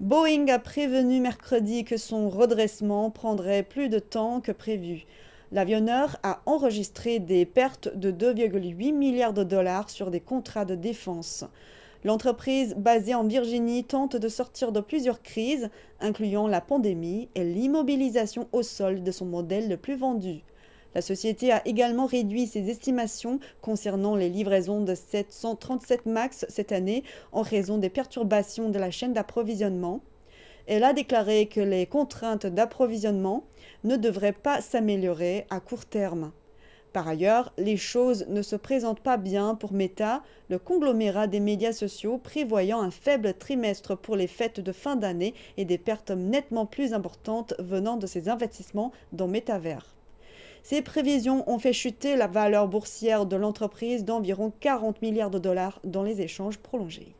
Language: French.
Boeing a prévenu mercredi que son redressement prendrait plus de temps que prévu. L'avionneur a enregistré des pertes de 2,8 milliards de dollars sur des contrats de défense. L'entreprise basée en Virginie tente de sortir de plusieurs crises, incluant la pandémie et l'immobilisation au sol de son modèle le plus vendu. La société a également réduit ses estimations concernant les livraisons de 737 MAX cette année en raison des perturbations de la chaîne d'approvisionnement. Elle a déclaré que les contraintes d'approvisionnement ne devraient pas s'améliorer à court terme. Par ailleurs, les choses ne se présentent pas bien pour Meta, le conglomérat des médias sociaux prévoyant un faible trimestre pour les fêtes de fin d'année et des pertes nettement plus importantes venant de ses investissements dans Metaverse. Ces prévisions ont fait chuter la valeur boursière de l'entreprise d'environ 40 milliards de dollars dans les échanges prolongés.